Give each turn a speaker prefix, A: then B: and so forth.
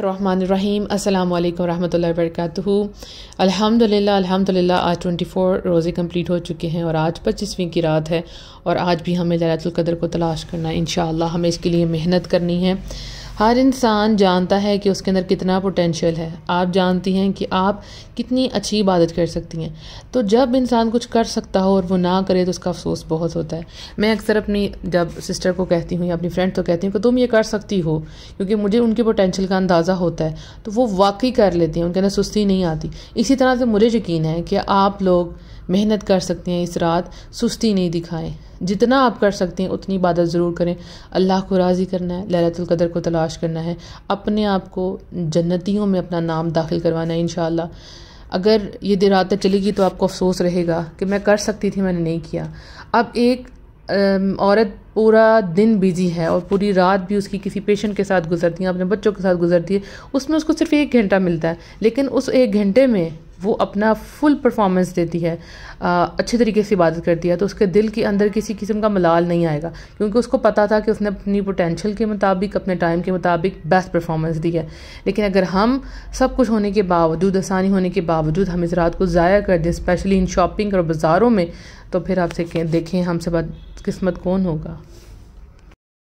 A: रहीम अस्सलाम वालेकुम रहमतुल्लाहि वबरकातुहू अल्हम्दुलिल्लाह अल्हम्दुलिल्लाह आज 24 रोज़े कंप्लीट हो चुके हैं और आज पच्चीसवीं की रात है और आज भी हमें कदर को तलाश करना है इन हमें इसके लिए मेहनत करनी है हर इंसान जानता है कि उसके अंदर कितना पोटेंशियल है आप जानती हैं कि आप कितनी अच्छी इबादत कर सकती हैं तो जब इंसान कुछ कर सकता हो और वो ना करे तो उसका अफसोस बहुत होता है मैं अक्सर अपनी जब सिस्टर को कहती हूँ या अपनी फ्रेंड को कहती हूँ कि तुम ये कर सकती हो क्योंकि मुझे उनके पोटेंशियल का अंदाज़ा होता है तो वो वाकई कर लेती हैं उनके अंदर सुस्ती नहीं आती इसी तरह से मुझे यकीन है कि आप लोग मेहनत कर सकते हैं इस रात सुस्ती नहीं दिखाएं जितना आप कर सकते हैं उतनी इबादत ज़रूर करें अल्लाह को राज़ी करना है कदर को तलाश करना है अपने आप को जन्नतियों में अपना नाम दाखिल करवाना है इन अगर ये देर रात चलेगी तो आपको अफसोस रहेगा कि मैं कर सकती थी मैंने नहीं किया अब एक औरत पूरा दिन बिजी है और पूरी रात भी उसकी किसी पेशेंट के साथ गुजरती है अपने बच्चों के साथ गुजरती है उसमें उसको सिर्फ एक घंटा मिलता है लेकिन उस एक घंटे में वो अपना फुल परफॉर्मेंस देती है आ, अच्छे तरीके से इबादत करती है तो उसके दिल के अंदर किसी किस्म का मलाल नहीं आएगा क्योंकि उसको पता था कि उसने अपनी पोटेंशियल के मुताबिक अपने टाइम के मुताबिक बेस्ट परफॉर्मेंस दी है लेकिन अगर हम सब कुछ होने के बावजूद आसानी होने के बावजूद हम इस रात को ज़ाया कर दें स्पेशली इन शॉपिंग और बाज़ारों में तो फिर आपसे देखें हमसे बात कौन होगा